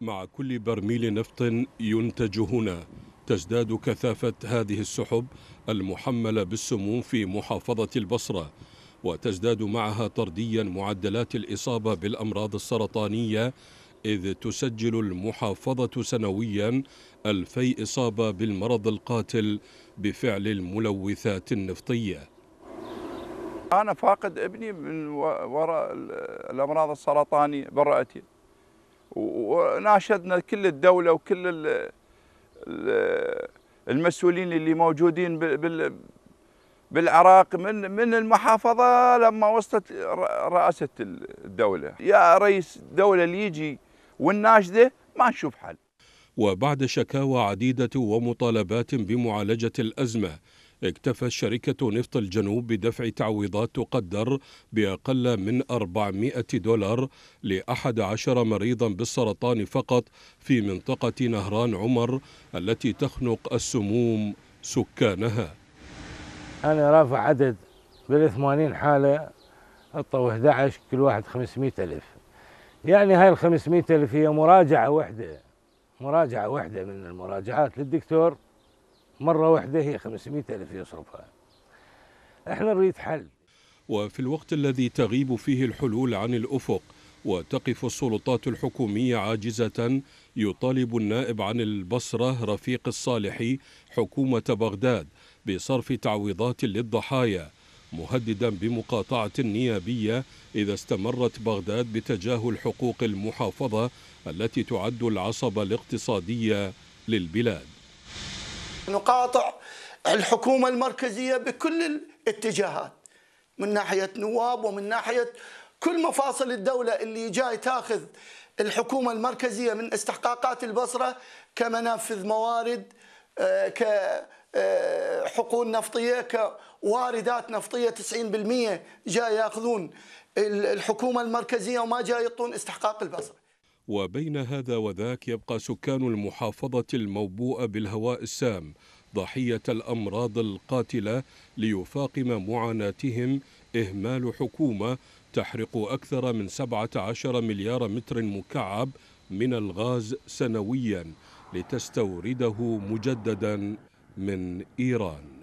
مع كل برميل نفط ينتج هنا تزداد كثافة هذه السحب المحملة بالسموم في محافظة البصرة وتزداد معها طرديا معدلات الإصابة بالأمراض السرطانية إذ تسجل المحافظة سنويا ألفي إصابة بالمرض القاتل بفعل الملوثات النفطية أنا فاقد ابني من وراء الأمراض السرطانية برأتي وناشدنا كل الدوله وكل المسؤولين اللي موجودين بالعراق من من المحافظه لما وصلت رئاسه الدوله يا رئيس دوله اللي يجي والناشده ما نشوف حل وبعد شكاوى عديده ومطالبات بمعالجه الازمه اكتفت شركة نفط الجنوب بدفع تعويضات تقدر بأقل من 400 دولار لأحد عشر مريضا بالسرطان فقط في منطقة نهران عمر التي تخنق السموم سكانها أنا رافع عدد بالثمانين حالة حطوا 11 كل واحد 500 ألف يعني هاي ال 500 ألف هي مراجعة واحدة مراجعة واحدة من المراجعات للدكتور مرة واحدة هي 500 ألف يصرفها احنا نريد حل وفي الوقت الذي تغيب فيه الحلول عن الأفق وتقف السلطات الحكومية عاجزة يطالب النائب عن البصرة رفيق الصالحي حكومة بغداد بصرف تعويضات للضحايا مهددا بمقاطعة نيابية إذا استمرت بغداد بتجاهل حقوق المحافظة التي تعد العصبة الاقتصادية للبلاد نقاطع الحكومة المركزية بكل الاتجاهات من ناحية نواب ومن ناحية كل مفاصل الدولة اللي جاي تاخذ الحكومة المركزية من استحقاقات البصرة كمنافذ موارد آه، كحقول آه، نفطية كواردات نفطية 90% جاي ياخذون الحكومة المركزية وما جاي يعطون استحقاق البصرة وبين هذا وذاك يبقى سكان المحافظة الموبوءة بالهواء السام ضحية الأمراض القاتلة ليفاقم معاناتهم إهمال حكومة تحرق أكثر من 17 مليار متر مكعب من الغاز سنويا لتستورده مجددا من إيران